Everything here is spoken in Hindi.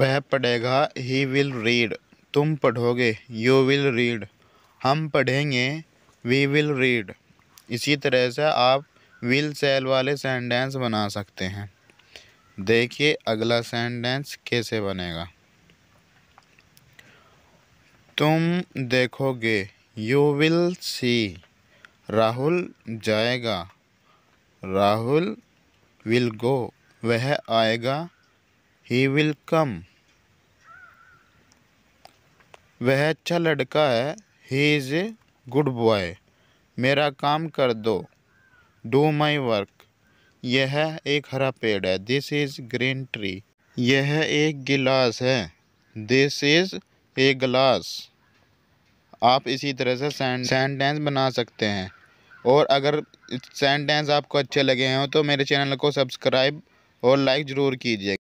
वह पढ़ेगा ही विल रीड तुम पढ़ोगे यू विल रीड हम पढ़ेंगे वी विल रीड इसी तरह से आप विल सेल वाले सेंटेंस बना सकते हैं देखिए अगला सेंटेंस कैसे बनेगा तुम देखोगे यू विल सी राहुल जाएगा राहुल विल गो वह आएगा ही विल कम वह अच्छा लड़का है he is a good boy मेरा काम कर दो डू माई वर्क यह एक हरा पेड़ है दिस इज़ ग्रीन ट्री यह एक गिलास है दिस इज़ ए ग्लास आप इसी तरह से सेंटेंस बना सकते हैं और अगर सेंटेंस आपको अच्छे लगे हों तो मेरे चैनल को सब्सक्राइब और लाइक ज़रूर कीजिए